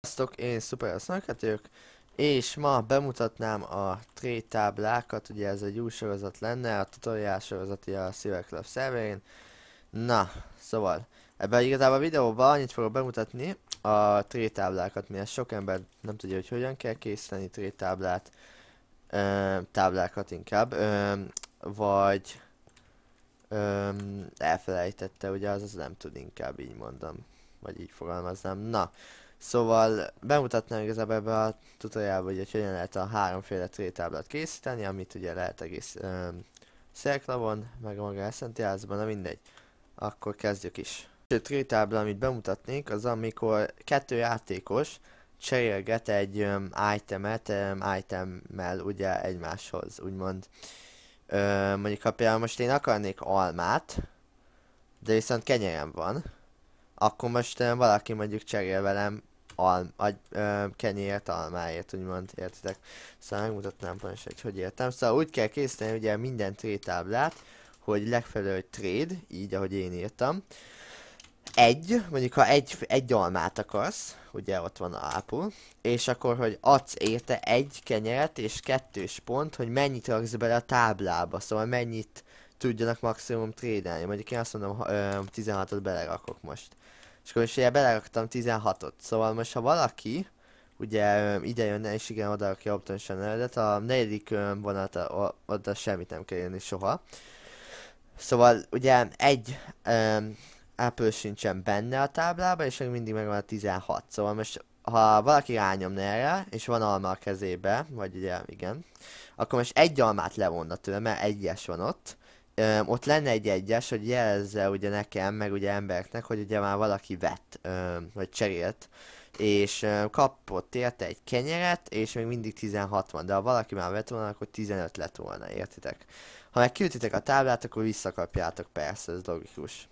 Sziasztok, én Super Snarkatők, hát és ma bemutatnám a trade táblákat, ugye ez egy új sorozat lenne, a tutorial sorozati a Silver Club Na, szóval, ebben igazából a videóban annyit fogok bemutatni a trade táblákat, mert sok ember nem tudja, hogy hogyan kell készíteni trade táblát, ö, táblákat inkább, ö, vagy ö, elfelejtette, ugye az az nem tud inkább így mondom, vagy így fogalmaznám. Na, Szóval bemutatnám igazából ebbe a tutoriába, hogy hogyan lehet a háromféle trétáblát készíteni, amit ugye lehet egész um, Szerklavon, meg a maga Essentialsban, na mindegy. Akkor kezdjük is. A trétábla, amit bemutatnék, az amikor kettő játékos cserélget egy um, itemet um, itemmel ugye egymáshoz, úgymond. Ö, mondjuk ha például most én akarnék almát, de viszont kenyerem van, akkor most uh, valaki mondjuk cserél velem al, agy, ö, kenyért, almáért, úgymond, értitek? Szóval megmutatnám pontosan, hogy hogy értem. Szóval úgy kell készíteni ugye minden trade táblát, hogy legfelül egy trade, így ahogy én írtam. Egy, mondjuk ha egy, egy almát akarsz, ugye ott van a ápul, és akkor, hogy adsz érte egy kenyeret és kettős pont, hogy mennyit raksz bele a táblába, szóval mennyit tudjanak maximum trédelni. Mondjuk én azt mondom, ha, ö, 16-ot belerakok most. És akkor most ugye beleraktam 16-ot. Szóval most ha valaki ugye ide jönne, és igen, oda aki optonsan eredet, a negyedik vonat oda semmit nem kell jönni soha. Szóval ugye egy um, Apple sincsen benne a táblában, és még mindig megvan a 16. Szóval most ha valaki rányomna erre, és van alma a kezébe, vagy ugye igen, akkor most egy almát levonna tőle, mert egyes van ott, öm, ott lenne egy egyes, hogy jelezze ugye nekem, meg ugye embereknek, hogy ugye már valaki vett, öm, vagy cserélt, és öm, kapott érte egy kenyeret, és még mindig 16 van, de ha valaki már vett volna, akkor 15 lett volna, értitek? Ha meg a táblát, akkor visszakapjátok, persze, ez logikus.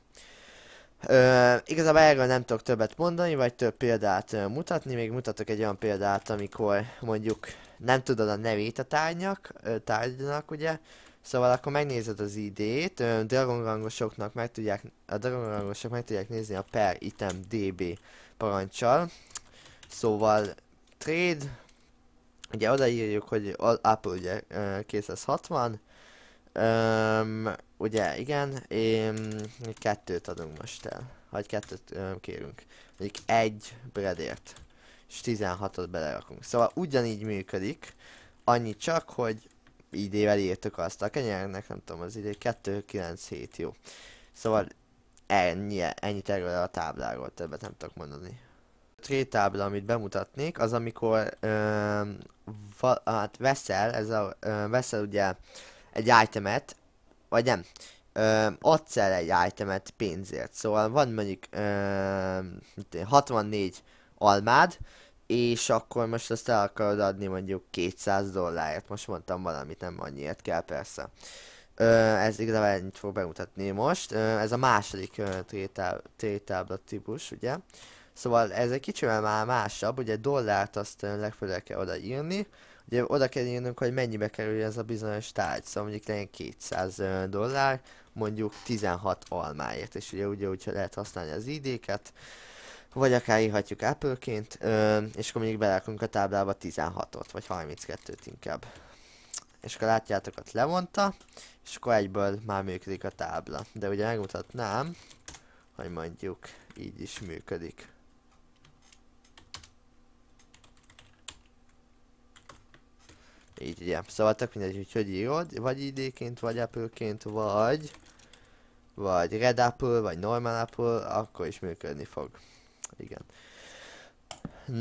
Ö, igazából erről nem tudok többet mondani, vagy több példát ö, mutatni, még mutatok egy olyan példát, amikor mondjuk nem tudod a nevét a tárgynak, ö, tárgynak ugye, Szóval akkor megnézed az idét, dragonrangosoknak meg tudják, a dragonrangosok meg tudják nézni a per item db parancsal. Szóval trade, ugye odaírjuk, hogy Apple ugye 260, um, ugye igen, én kettőt adunk most el, vagy kettőt um, kérünk, mondjuk egy bredért, és 16-ot belerakunk. Szóval ugyanígy működik, annyi csak, hogy idével írtuk azt. A kenyernek nem tudom az idő, 297, jó. Szóval ennyi, ennyit erről a tábláról, többet nem tudok mondani. A trade tábla, amit bemutatnék, az amikor ö, va, hát veszel, ez a, ö, veszel ugye egy itemet, vagy nem, ö, adsz el egy itemet pénzért. Szóval van mondjuk ö, 64 almád, és akkor most azt el akarod adni mondjuk 200 dollárért, most mondtam valamit, nem annyiért kell persze. Ö, ez igazából ennyit fog bemutatni most, Ö, ez a második tétábla típus, ugye. Szóval ez egy kicsivel már másabb, ugye dollárt azt legfeljebb kell odaírni, ugye oda kell írnunk, hogy mennyibe kerül ez a bizonyos tárgy, szóval mondjuk legyen 200 dollár, mondjuk 16 almáért, és ugye ugye hogyha lehet használni az ID-ket, vagy akár írhatjuk Apple-ként, és akkor mondjuk belákunk a táblába 16-ot, vagy 32-t inkább. És akkor látjátok, ott levonta, és akkor egyből már működik a tábla. De ugye megmutatnám, hogy mondjuk így is működik. Így ugye. Szóval tök mindegy, hogy hogy írod, vagy idéként, vagy apple vagy, vagy red apple, vagy normal apple, akkor is működni fog igen.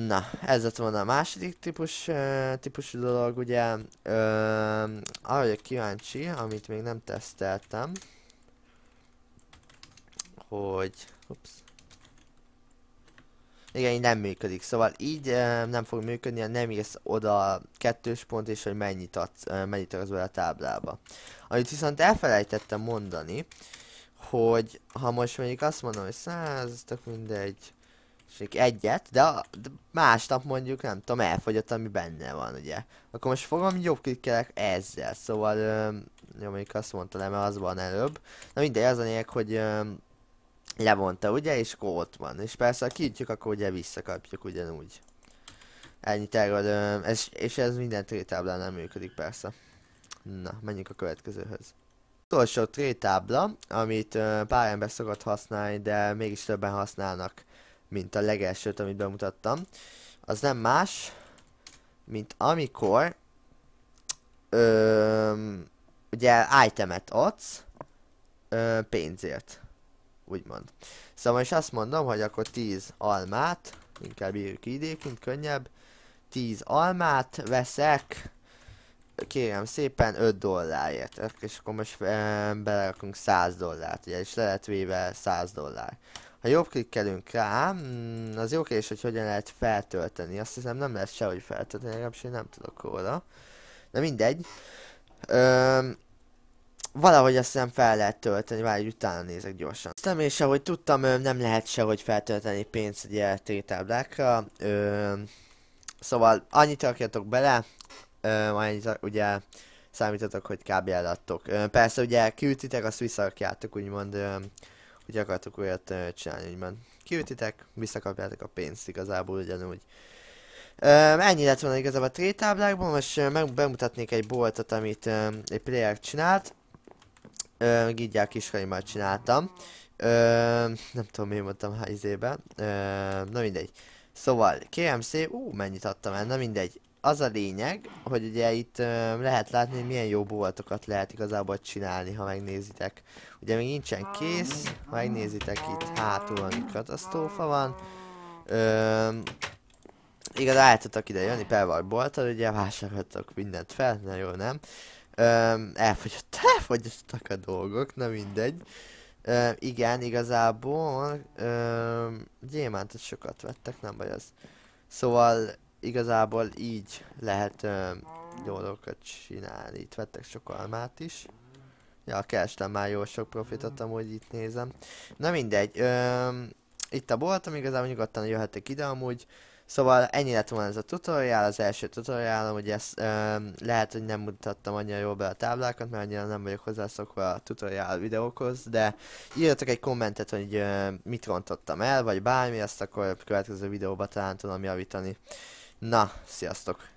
Na, ez lett volna a második típus, típusú dolog, ugye, ö, arra vagyok kíváncsi, amit még nem teszteltem, hogy, ups, igen, így nem működik, szóval így e, nem fog működni, ha nem írsz oda kettős pont és hogy mennyit adsz, e, mennyit adsz a táblába. Amit viszont elfelejtettem mondani, hogy ha most mondjuk azt mondom, hogy 100, tök mindegy, és egyet, de, a, de másnap mondjuk nem tudom, elfogyott, ami benne van, ugye. Akkor most fogom, jobb klikkelek ezzel, szóval, jó, mondjuk azt mondta le, mert az van előbb. Na mindegy, az a lényeg, hogy öm, levonta, ugye, és akkor ott van. És persze, ha kiütjük, akkor ugye visszakapjuk ugyanúgy. Ennyit erről, öm, ez, és ez minden nem működik persze. Na, menjünk a következőhöz utolsó trétábla, amit ö, pár ember szokott használni, de mégis többen használnak mint a legelsőt, amit bemutattam, az nem más, mint amikor ö, ugye itemet adsz ö, pénzért, úgymond. Szóval is azt mondom, hogy akkor 10 almát, inkább írjuk idéként, könnyebb, 10 almát veszek kérem szépen 5 dollárért, és akkor most e, belerakunk 100 dollárt, ugye, és le lehet véve 100 dollár. Ha jobb klikkelünk rá, hmm, az jó kérdés, hogy hogyan lehet feltölteni, azt hiszem nem lehet sehogy feltölteni, legalábbis én nem tudok róla. De mindegy. Öm, valahogy azt hiszem fel lehet tölteni, várj, hogy utána nézek gyorsan. Aztán és ahogy tudtam, nem lehet sehogy feltölteni pénzt ugye tétáblákra. Öm, szóval annyit rakjatok bele, majd ugye számítatok, hogy kb. eladtok. Persze ugye kiütitek, azt visszakapjátok, úgymond, hogy akartok olyat csinálni, úgymond. Kiütitek, visszakapjátok a pénzt igazából ugyanúgy. Ennyi lett volna igazából a trétáblákban, táblákból, most meg bemutatnék egy boltot, amit egy player csinált. Giggyel kiskaimmal csináltam. Nem tudom, miért mondtam um, Na mindegy. Szóval, KMC, ú, mennyit adtam el, na mindegy az a lényeg, hogy ugye itt ö, lehet látni, hogy milyen jó boltokat lehet igazából csinálni, ha megnézitek. Ugye még nincsen kész, ha megnézitek itt hátul, ami katasztrófa van. Ö, igaz, álltatok ide jönni Pervar bolttal, ugye vásároltak mindent fel, na jó, nem? Ö, elfogyott, elfogyottak a dolgok, na mindegy. Ö, igen, igazából ö, gyémántot sokat vettek, nem baj az. Szóval igazából így lehet ö, jó dolgokat csinálni. Itt vettek sok almát is. Ja, kerestem már jó sok profitot, amúgy itt nézem. Na mindegy, ö, itt a boltom, igazából nyugodtan jöhetek ide amúgy. Szóval ennyi lett volna ez a tutorial, az első tutorial, hogy ezt ö, lehet, hogy nem mutattam annyira jól be a táblákat, mert annyira nem vagyok hozzászokva a tutorial videókhoz, de írjatok egy kommentet, hogy ö, mit rontottam el, vagy bármi, ezt akkor a következő videóban talán tudom javítani. Na, sziasztok!